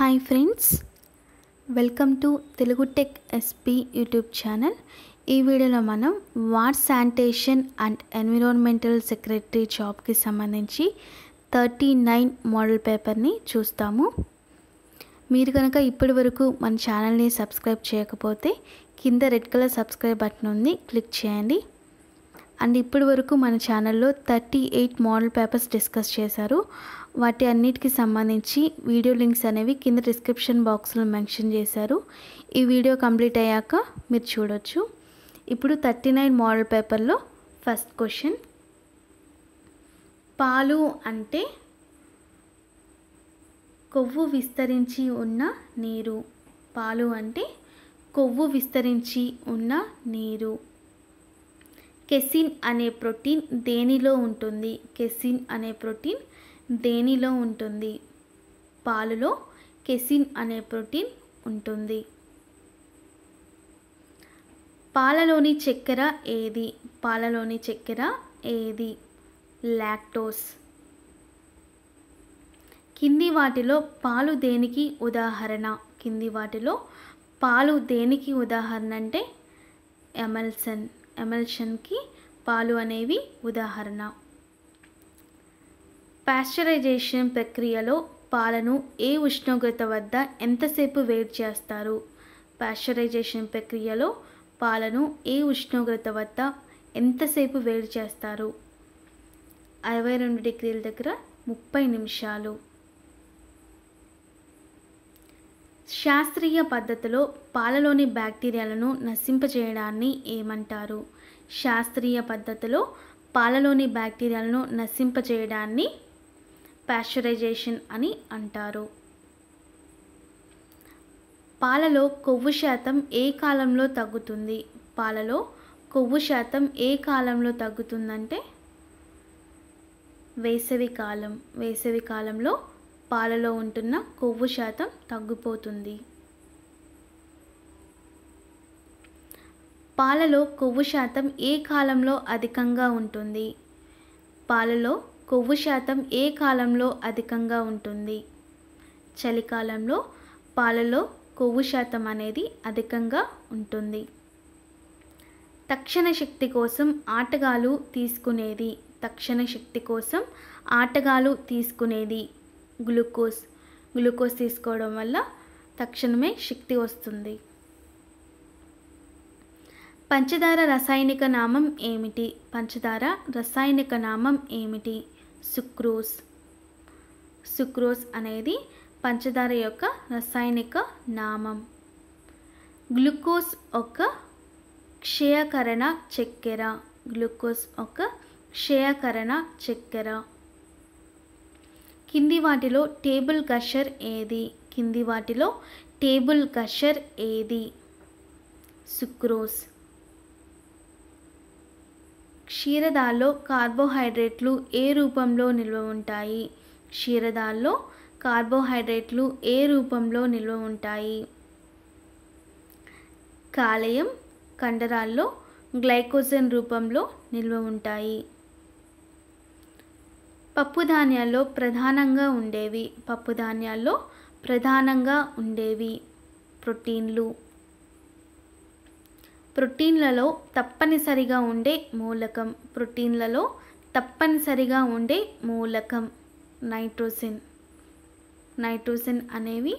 hi friends welcome to Telugu tech SP YouTube channel ఈ వీడియోలో మనం ward sanitation and environmental secretary జాబ్కి సంబంధించి థర్టీ నైన్ మోడల్ పేపర్ని చూస్తాము మీరు కనుక ఇప్పటి వరకు మన ఛానల్ని సబ్స్క్రైబ్ చేయకపోతే కింద రెడ్ కలర్ సబ్స్క్రైబ్ బటన్ ఉంది క్లిక్ చేయండి అండ్ ఇప్పటి వరకు మన ఛానల్లో thirty eight model papers discuss చేశారు వాటి అన్నిటికి సంబంధించి వీడియో లింక్స్ అనేవి కింద డిస్క్రిప్షన్ బాక్స్లో మెన్షన్ చేశారు ఈ వీడియో కంప్లీట్ అయ్యాక మీరు చూడొచ్చు ఇప్పుడు థర్టీ నైన్ మోడల్ పేపర్లో ఫస్ట్ క్వశ్చన్ పాలు అంటే కొవ్వు విస్తరించి ఉన్న నీరు పాలు అంటే కొవ్వు విస్తరించి ఉన్న నీరు కెసిన్ అనే ప్రోటీన్ దేనిలో ఉంటుంది కెసిన్ అనే ప్రోటీన్ దేనిలో ఉంటుంది పాలులో కెసిన్ అనే ప్రోటీన్ ఉంటుంది పాలలోని చక్కెర ఏది పాలలోని చక్కెర ఏది లాక్టోస్ కింది వాటిలో పాలు దేనికి ఉదాహరణ కింది వాటిలో పాలు దేనికి ఉదాహరణ అంటే ఎమల్సన్ ఎమల్షన్కి పాలు అనేవి ఉదాహరణ పాశ్చరైజేషన్ ప్రక్రియలో పాలను ఏ ఉష్ణోగ్రత వద్ద ఎంతసేపు వేడి చేస్తారు పాశ్చరైజేషన్ ప్రక్రియలో పాలను ఏ ఉష్ణోగ్రత వద్ద ఎంతసేపు వేడి చేస్తారు అరవై రెండు డిగ్రీల దగ్గర ముప్పై నిమిషాలు శాస్త్రీయ పద్ధతిలో పాలలోని బ్యాక్టీరియాలను నశింపజేయడాన్ని ఏమంటారు శాస్త్రీయ పద్ధతిలో పాలలోని బ్యాక్టీరియాలను నశింపజేయడాన్ని ప్యాశ్చరైజేషన్ అని అంటారు పాలలో కొవ్వు శాతం ఏ కాలంలో తగ్గుతుంది పాలలో కొవ్వు శాతం ఏ కాలంలో తగ్గుతుందంటే వేసవి కాలం వేసవి కాలంలో పాలలో ఉంటున్న కొవ్వు శాతం తగ్గిపోతుంది పాలలో కొవ్వు శాతం ఏ కాలంలో అధికంగా ఉంటుంది పాలలో కొవ్వు శాతం ఏ కాలంలో అధికంగా ఉంటుంది చలికాలంలో పాలలో కొవ్వు శాతం అనేది అధికంగా ఉంటుంది తక్షణ శక్తి కోసం ఆటగాలు తీసుకునేది తక్షణ శక్తి కోసం ఆటగాలు తీసుకునేది గ్లూకోజ్ గ్లూకోజ్ తీసుకోవడం వల్ల తక్షణమే శక్తి వస్తుంది పంచదార రసాయనిక నామం ఏమిటి పంచదార రసాయనిక నామం ఏమిటి సుక్రోజ్ సుక్రోజ్ అనేది పంచదార యొక్క రసాయనిక నామం గ్లూకోజ్ ఒక క్షయకరణ చక్కెర గ్లూకోజ్ ఒక క్షయకరణ చక్కెర కింది వాటిలో టేబుల్ కషర్ ఏది కింది వాటిలో టేబుల్ కషర్ ఏది సుక్రోస్ క్షీరదాల్లో కార్బోహైడ్రేట్లు ఏ రూపంలో నిల్వ ఉంటాయి క్షీరదాల్లో కార్బోహైడ్రేట్లు ఏ రూపంలో నిల్వ ఉంటాయి కాలేయం కండరాల్లో గ్లైకోజన్ రూపంలో నిల్వ ఉంటాయి పప్పు ధాన్యాల్లో ప్రధానంగా ఉండేవి పప్పు ధాన్యాల్లో ప్రధానంగా ఉండేవి ప్రోటీన్లు ప్రోటీన్లలో తప్పనిసరిగా ఉండే మూలకం ప్రోటీన్లలో తప్పనిసరిగా ఉండే మూలకం నైట్రోజన్ నైట్రోజన్ అనేవి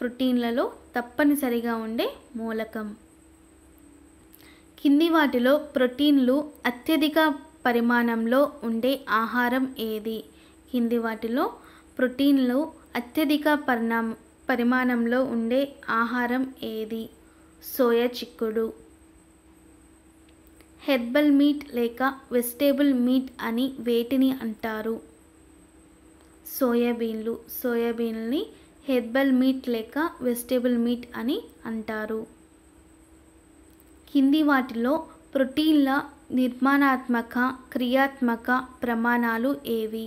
ప్రోటీన్లలో తప్పనిసరిగా ఉండే మూలకం కింది వాటిలో ప్రోటీన్లు అత్యధిక పరిమాణంలో ఉండే ఆహారం ఏది కింది వాటిలో ప్రోటీన్లు అత్యధిక పరిణా పరిమాణంలో ఉండే ఆహారం ఏది సోయా చిక్కుడు హెర్బల్ మీట్ లేక వెజిటేబుల్ మీట్ అని వేటిని అంటారు సోయాబీన్లు సోయాబీన్ని హెర్బల్ మీట్ లేక వెజిటేబుల్ మీట్ అని అంటారు కింది వాటిలో ప్రోటీన్ల నిర్మాణాత్మక క్రియాత్మక ప్రమాణాలు ఏవి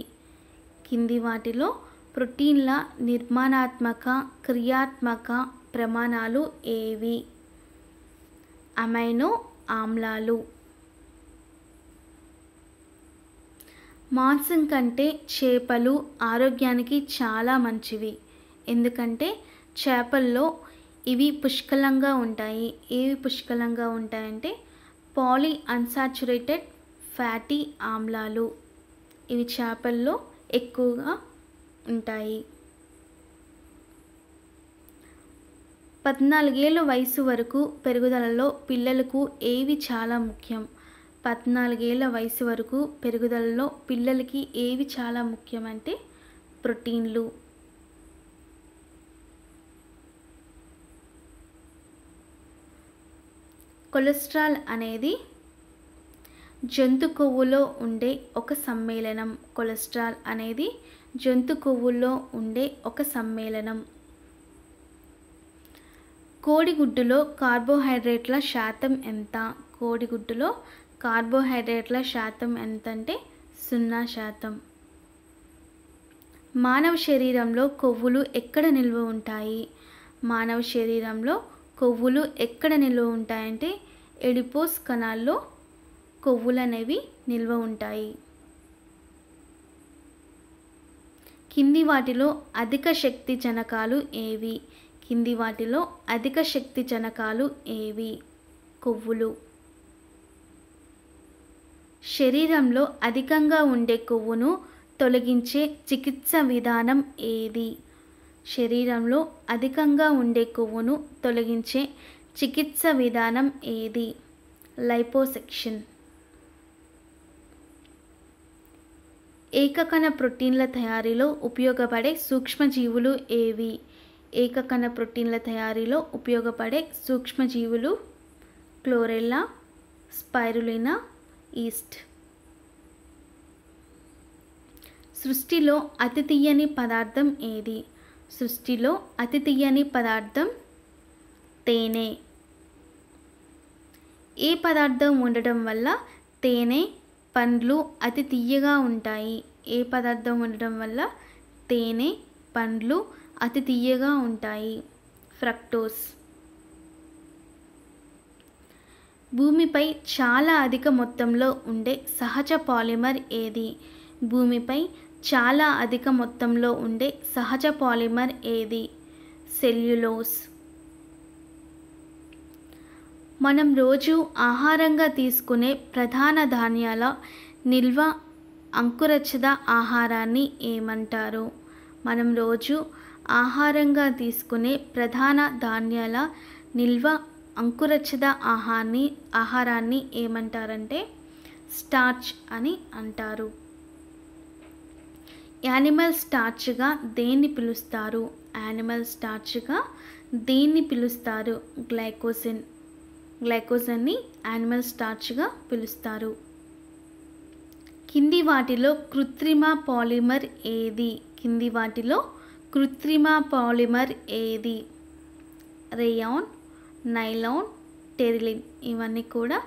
కింది వాటిలో ప్రోటీన్ల నిర్మాణాత్మక క్రియాత్మక ప్రమాణాలు ఏవి అమైనో ఆమ్లాలు మాంసం కంటే చేపలు ఆరోగ్యానికి చాలా మంచివి ఎందుకంటే చేపల్లో ఇవి పుష్కలంగా ఉంటాయి ఏవి పుష్కలంగా ఉంటాయంటే పాలీ అన్సాచురేటెడ్ ఫ్యాటీ ఆమ్లాలు ఇవి చేపల్లో ఎక్కువగా ఉంటాయి పద్నాలుగేళ్ళ వయసు వరకు పెరుగుదలలో పిల్లలకు ఏవి చాలా ముఖ్యం పద్నాలుగేళ్ళ వయసు వరకు పెరుగుదలలో పిల్లలకి ఏవి చాలా ముఖ్యం అంటే ప్రోటీన్లు కొలెస్ట్రాల్ అనేది జంతు కొవ్వులో ఉండే ఒక సమ్మేళనం కొలెస్ట్రాల్ అనేది జంతు కొవ్వుల్లో ఉండే ఒక సమ్మేళనం కోడిగుడ్డులో కార్బోహైడ్రేట్ల శాతం ఎంత కోడిగుడ్డులో కార్బోహైడ్రేట్ల శాతం ఎంత అంటే సున్నా శాతం మానవ శరీరంలో కొవ్వులు ఎక్కడ నిల్వ ఉంటాయి మానవ శరీరంలో కొవ్వులు ఎక్కడ నిల్వ ఉంటాయంటే ఎడిపోస్ కణాల్లో కొవ్వులు అనేవి నిల్వ ఉంటాయి కింది వాటిలో అధిక శక్తి జనకాలు ఏవి కింది వాటిలో అధిక శక్తి జనకాలు ఏవి కొవ్వులు శరీరంలో అధికంగా ఉండే కొవ్వును తొలగించే చికిత్స విధానం ఏది శరీరంలో అధికంగా ఉండే కొవ్వును తొలగించే చికిత్స విధానం ఏది లైపోసెక్షన్ ఏకకణ ప్రోటీన్ల తయారీలో ఉపయోగపడే సూక్ష్మజీవులు ఏవి ఏకకణ ప్రోటీన్ల తయారీలో ఉపయోగపడే సూక్ష్మజీవులు క్లోరెల్లా స్పైరులినా ఈస్ట్ సృష్టిలో అతి తీయని పదార్థం ఏది సృష్టిలో అతి తీయని పదార్థం తేనె ఈ పదార్థం ఉండడం వల్ల తేనె పండ్లు అతి తీయగా ఉంటాయి ఏ పదార్థం ఉండడం వల్ల తేనె పండ్లు అతి తీయగా ఉంటాయి ఫ్రక్టోస్ భూమిపై చాలా అధిక మొత్తంలో ఉండే సహజ పాలిమర్ ఏది భూమిపై చాలా అధిక మొత్తంలో ఉండే సహజ పాలిమర్ ఏది సెల్యులోస్ మనం రోజు ఆహారంగా తీసుకునే ప్రధాన ధాన్యాల నిల్వ అంకురచ్చద ఆహారాన్ని ఏమంటారు మనం రోజు ఆహారంగా తీసుకునే ప్రధాన ధాన్యాల నిల్వ అంకురచ్చద ఆహారాన్ని ఆహారాన్ని ఏమంటారంటే స్టార్చ్ అని అంటారు యానిమల్ స్టార్చ్గా దేన్ని పిలుస్తారు యానిమల్ స్టార్చ్గా దేన్ని పిలుస్తారు గ్లైకోజన్ గ్లైకోజన్ని యానిమల్ స్టార్చ్గా పిలుస్తారు కింది వాటిలో కృత్రిమ పాలిమర్ ఏది కింది వాటిలో కృత్రిమ పాలిమర్ ఏది రేయాన్ నైలాన్ టెరిలిన్ ఇవన్నీ కూడా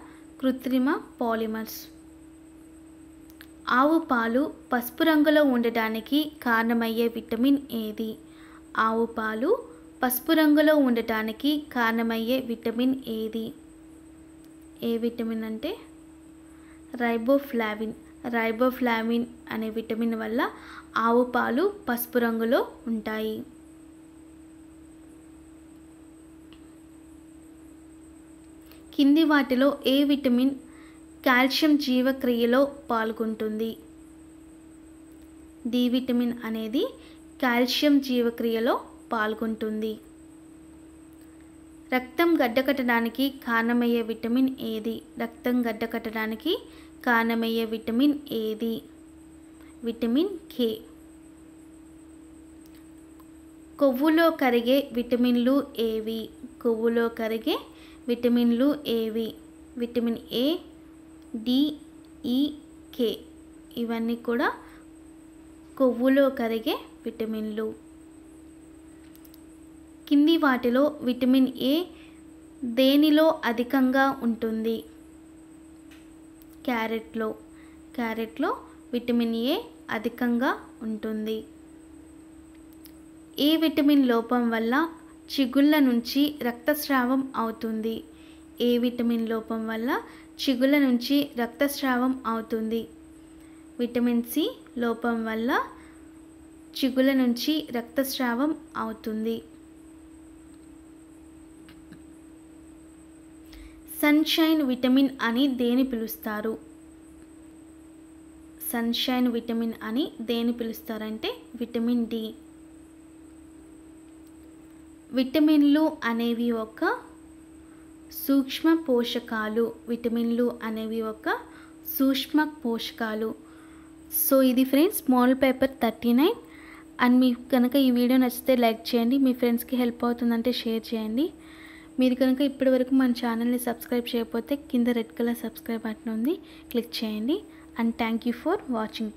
కృత్రిమ పాలిమర్స్ ఆవు పాలు పసుపు రంగులో ఉండటానికి కారణమయ్యే విటమిన్ ఏది ఆవు పాలు పసుపు రంగులో ఉండటానికి కారణమయ్యే విటమిన్ ఏది ఏ విటమిన్ అంటే రైబోఫ్లావిన్ రైబోఫ్లావిన్ అనే విటమిన్ వల్ల ఆవు పాలు పసుపు రంగులో ఉంటాయి కింది వాటిలో ఏ విటమిన్ కాల్షియం జీవక్రియలో పాల్గొంటుంది డి విటమిన్ అనేది కాల్షియం జీవక్రియలో పాల్గొంటుంది రక్తం గడ్డకట్టడానికి కారణమయ్యే విటమిన్ ఏది రక్తం గడ్డకట్టడానికి కారణమయ్యే విటమిన్ ఏది విటమిన్ కే కొవ్వులో కరిగే విటమిన్లు ఏవి కొవ్వులో కరిగే విటమిన్లు ఏవి విటమిన్ ఏ డిఈకే e ఇవన్నీ కూడా కొవ్వులో కరిగే విటమిన్లు కింది వాటిలో విటమిన్ ఏ దేనిలో అధికంగా ఉంటుంది క్యారెట్లో క్యారెట్లో విటమిన్ ఏ అధికంగా ఉంటుంది ఏ విటమిన్ లోపం వల్ల చిగుళ్ళ నుంచి రక్తస్రావం అవుతుంది ఏ విటమిన్ లోపం వల్ల చిగుల నుంచి రక్తస్రావం అవుతుంది విటమిన్ సి లోపం వల్ల చిగుల నుంచి రక్తస్రావం అవుతుంది సన్షైన్ విటమిన్ అని దేని పిలుస్తారు సన్షైన్ విటమిన్ అని దేని పిలుస్తారంటే విటమిన్ డి విటమిన్లు అనేవి ఒక సూక్ష్మ పోషకాలు విటమిన్లు అనేవి ఒక సూక్ష్మ పోషకాలు సో ఇది friends small paper thirty nine and మీకు కనుక ఈ వీడియో నచ్చితే లైక్ చేయండి మీ ఫ్రెండ్స్కి హెల్ప్ అవుతుందంటే షేర్ చేయండి మీరు కనుక ఇప్పటి వరకు మన ఛానల్ని సబ్స్క్రైబ్ చేయకపోతే కింద రెడ్ కలర్ సబ్స్క్రైబ్ బటన్ ఉంది క్లిక్ చేయండి and thank you for watching